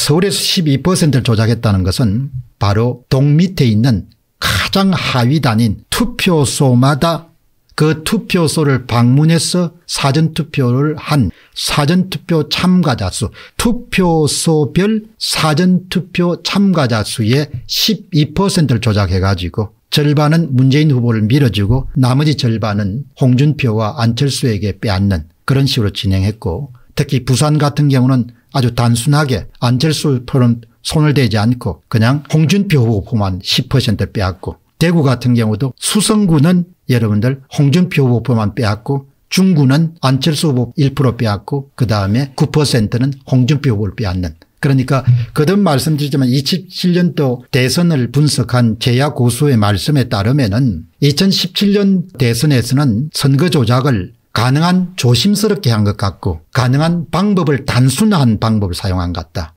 서울에서 12%를 조작했다는 것은 바로 동 밑에 있는 가장 하위단인 투표소마다 그 투표소를 방문해서 사전투표를 한 사전투표 참가자 수 투표소별 사전투표 참가자 수의 12%를 조작해가지고 절반은 문재인 후보를 밀어주고 나머지 절반은 홍준표와 안철수에게 빼앗는 그런 식으로 진행했고 특히 부산 같은 경우는 아주 단순하게 안철수처럼 손을 대지 않고 그냥 홍준표 후보만 10% 빼앗고 대구 같은 경우도 수성구는 여러분들 홍준표 후보만 빼앗고 중구는 안철수 후보 1% 빼앗고 그다음에 9%는 홍준표 후보를 빼앗는 그러니까 거듭 말씀드리지만 27년도 대선을 분석한 제야 고수의 말씀에 따르면 은 2017년 대선에서는 선거 조작을 가능한 조심스럽게 한 것 같고 가능한 방법을 단순한 방법을 사용한 것 같다.